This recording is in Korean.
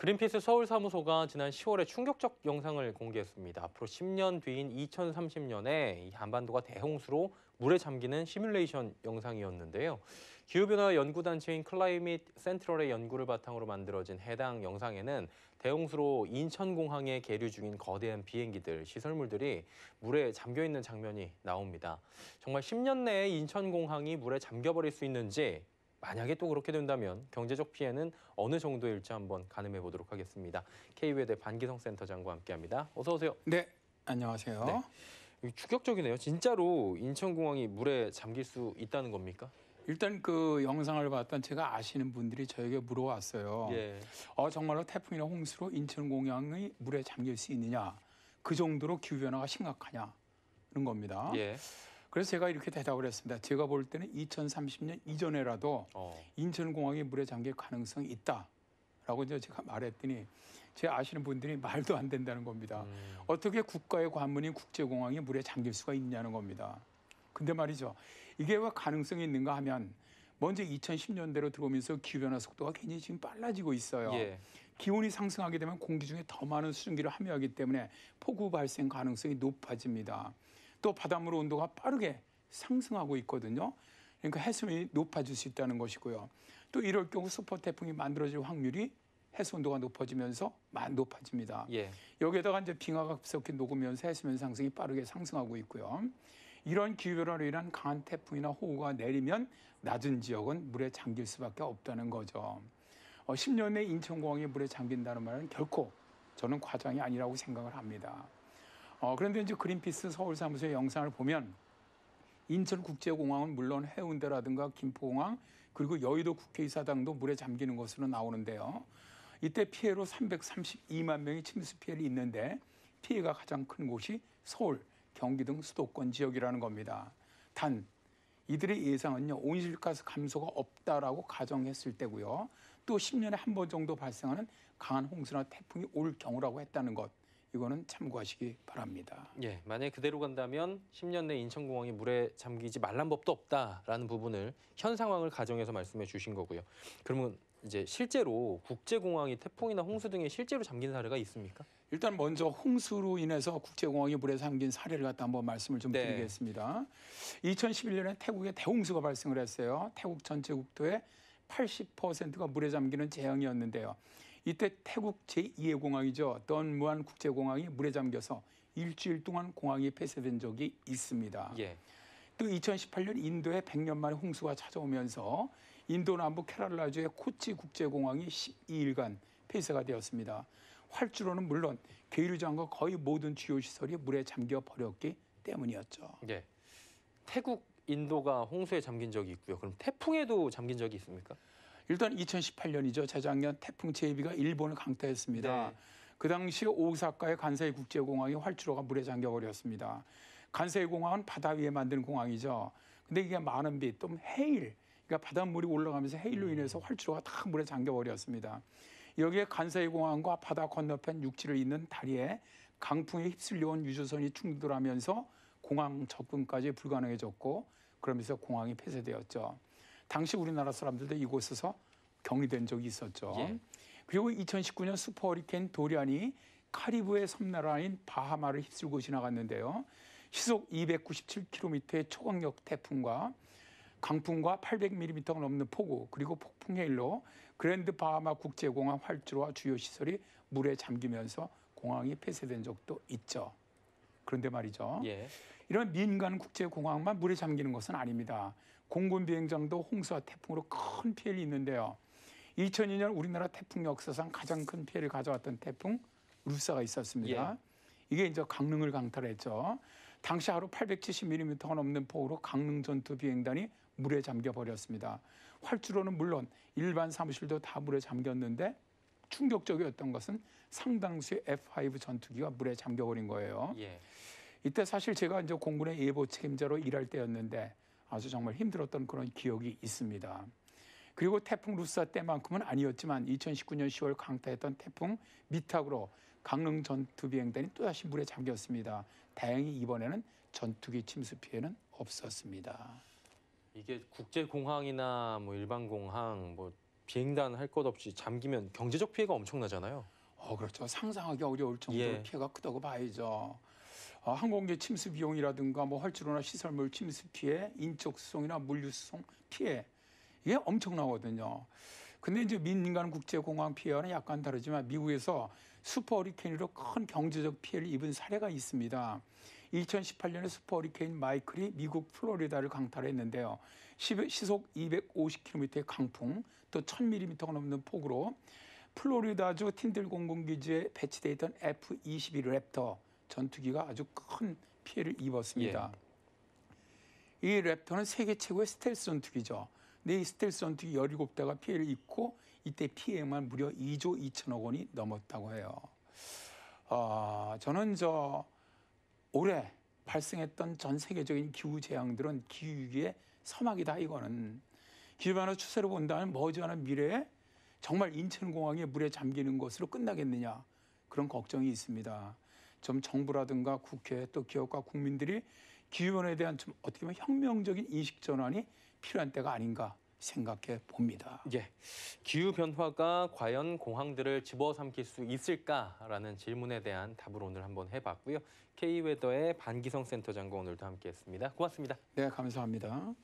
그린피스 서울사무소가 지난 10월에 충격적 영상을 공개했습니다. 앞으로 10년 뒤인 2030년에 한반도가 대홍수로 물에 잠기는 시뮬레이션 영상이었는데요. 기후변화 연구단체인 클라이밋 센트럴의 연구를 바탕으로 만들어진 해당 영상에는 대홍수로 인천공항에 계류 중인 거대한 비행기들, 시설물들이 물에 잠겨있는 장면이 나옵니다. 정말 10년 내에 인천공항이 물에 잠겨버릴 수 있는지 만약에 또 그렇게 된다면 경제적 피해는 어느 정도일지 한번 가늠해 보도록 하겠습니다. K외대 반기성 센터장과 함께합니다. 어서 오세요. 네, 안녕하세요. 네. 충격적이네요. 진짜로 인천공항이 물에 잠길 수 있다는 겁니까? 일단 그 영상을 봤던 제가 아시는 분들이 저에게 물어왔어요. 예. 어 정말로 태풍이나 홍수로 인천공항이 물에 잠길 수 있느냐? 그 정도로 기후 변화가 심각하냐? 그 겁니다. 예. 그래서 제가 이렇게 대답을 했습니다. 제가 볼 때는 2030년 이전에라도 어. 인천공항이 물에 잠길 가능성이 있다. 라고 제 제가 말했더니 제 아시는 분들이 말도 안 된다는 겁니다. 음. 어떻게 국가의 관문인 국제공항이 물에 잠길 수가 있냐는 겁니다. 근데 말이죠. 이게 왜 가능성이 있는가 하면 먼저 2010년대로 들어오면서 기후변화 속도가 굉장히 지금 빨라지고 있어요. 예. 기온이 상승하게 되면 공기 중에 더 많은 수증기를 함유하기 때문에 폭우 발생 가능성이 높아집니다. 또 바닷물 온도가 빠르게 상승하고 있거든요. 그러니까 해수면이 높아질 수 있다는 것이고요. 또 이럴 경우 슈퍼 태풍이 만들어질 확률이 해수 온도가 높아지면서 많이 높아집니다. 예. 여기에다가 이제 빙하가 급속히 녹으면서 해수면 상승이 빠르게 상승하고 있고요. 이런 기후변화로 인한 강한 태풍이나 호우가 내리면 낮은 지역은 물에 잠길 수밖에 없다는 거죠. 어, 10년 내 인천공항이 물에 잠긴다는 말은 결코 저는 과장이 아니라고 생각을 합니다. 어, 그런데 이제 그린피스 서울사무소의 영상을 보면 인천국제공항은 물론 해운대라든가 김포공항 그리고 여의도 국회의사당도 물에 잠기는 것으로 나오는데요. 이때 피해로 332만 명이 침수 피해를 입는데 피해가 가장 큰 곳이 서울, 경기 등 수도권 지역이라는 겁니다. 단 이들의 예상은요 온실가스 감소가 없다라고 가정했을 때고요 또 10년에 한 번 정도 발생하는 강한 홍수나 태풍이 올 경우라고 했다는 것 이거는 참고하시기 바랍니다. 예, 만약 그대로 간다면 10년 내 인천공항이 물에 잠기지 말란 법도 없다라는 부분을 현 상황을 가정해서 말씀해 주신 거고요. 그러면 이제 실제로 국제공항이 태풍이나 홍수 등에 실제로 잠긴 사례가 있습니까? 일단 먼저 홍수로 인해서 국제공항이 물에 잠긴 사례를 갖다 한번 말씀을 좀 네. 드리겠습니다. 2011년에 태국에 대홍수가 발생을 했어요. 태국 전체 국토의 80%가 물에 잠기는 재앙이었는데요. 이때 태국 제2의 공항이죠. 던무안 국제공항이 물에 잠겨서 일주일 동안 공항이 폐쇄된 적이 있습니다. 예. 또 2018년 인도에 100년 만에 홍수가 찾아오면서 인도 남부 케랄라주의 코치 국제공항이 12일간 폐쇄가 되었습니다. 활주로는 물론 계류장과 거의 모든 주요 시설이 물에 잠겨 버렸기 때문이었죠. 예. 태국, 인도가 홍수에 잠긴 적이 있고요. 그럼 태풍에도 잠긴 적이 있습니까? 일단 2018년이죠. 재작년 태풍 제이비가 일본을 강타했습니다. 네. 그 당시 오사카의 간세이 국제공항이 활주로가 물에 잠겨버렸습니다. 간세이 공항은 바다 위에 만든 공항이죠. 근데 이게 많은 비, 또 해일, 그러니까 바닷물이 올라가면서 해일로 음. 인해서 활주로가 다 물에 잠겨버렸습니다. 여기에 간세이 공항과 바다 건너편 육지를 잇는 다리에 강풍에 휩쓸려온 유조선이 충돌하면서 공항 접근까지 불가능해졌고 그러면서 공항이 폐쇄되었죠. 당시 우리나라 사람들도 이곳에서 격리된 적이 있었죠. 예. 그리고 2019년 슈퍼 허리케인 도리안이 카리브의 섬나라인 바하마를 휩쓸고 지나갔는데요. 시속 297km의 초강력 태풍과 강풍과 800mm가 넘는 폭우 그리고 폭풍의 일로 그랜드 바하마 국제공항 활주로와 주요 시설이 물에 잠기면서 공항이 폐쇄된 적도 있죠. 그런데 말이죠. 예. 이런 민간 국제공항만 물에 잠기는 것은 아닙니다. 공군 비행장도 홍수와 태풍으로 큰 피해를 입는데요. 2002년 우리나라 태풍 역사상 가장 큰 피해를 가져왔던 태풍 루사가 있었습니다. 예. 이게 이제 강릉을 강탈했죠. 당시 하루 870mm가 넘는 폭우로 강릉 전투 비행단이 물에 잠겨 버렸습니다. 활주로는 물론 일반 사무실도 다 물에 잠겼는데 충격적이었던 것은 상당수의 F5 전투기가 물에 잠겨 버린 거예요. 예. 이때 사실 제가 이제 공군의 예보 책임자로 일할 때였는데 아주 정말 힘들었던 그런 기억이 있습니다. 그리고 태풍 루사 때만큼은 아니었지만 2019년 10월 강타했던 태풍 미탁으로 강릉 전투비행단이 또다시 물에 잠겼습니다. 다행히 이번에는 전투기 침수 피해는 없었습니다. 이게 국제공항이나 뭐 일반공항 뭐 비행단 할 것 없이 잠기면 경제적 피해가 엄청나잖아요. 어, 그렇죠. 상상하기 어려울 정도로 예. 피해가 크다고 봐야죠. 어, 항공기 침수 비용이라든가 뭐 활주로나 시설물 침수 피해, 인적 수송이나 물류 수송 피해 이게 엄청나거든요. 근데 이제 민간 국제공항 피해와는 약간 다르지만 미국에서 슈퍼 허리케인으로 큰 경제적 피해를 입은 사례가 있습니다. 2018년에 슈퍼 허리케인 마이클이 미국 플로리다를 강타했는데요. 시속 250km의 강풍 또 1000mm가 넘는 폭우로 플로리다주 틴들 공군기지에 배치돼 있던 f 2 1 랩터 전투기가 아주 큰 피해를 입었습니다. 예. 이 랩터는 세계 최고의 스텔스 전투기죠. 근데 이 스텔스 전투기 17대가 피해를 입고 이때 피해만 무려 2조 2천억 원이 넘었다고 해요. 어, 저는 저 올해 발생했던 전 세계적인 기후 재앙들은 기후 위기의 서막이다 이거는 기후 변화 추세로 본다면 머지않은 미래에 정말 인천공항에 물에 잠기는 것으로 끝나겠느냐 그런 걱정이 있습니다. 좀 정부라든가 국회 또 기업과 국민들이 기후변화에 대한 좀 어떻게 보면 혁명적인 인식 전환이 필요한 때가 아닌가 생각해 봅니다. 예. 기후 변화가 과연 공항들을 집어삼킬 수 있을까라는 질문에 대한 답을 오늘 한번 해 봤고요. K웨더의 반기성 센터장과 오늘도 함께 했습니다. 고맙습니다. 네, 감사합니다.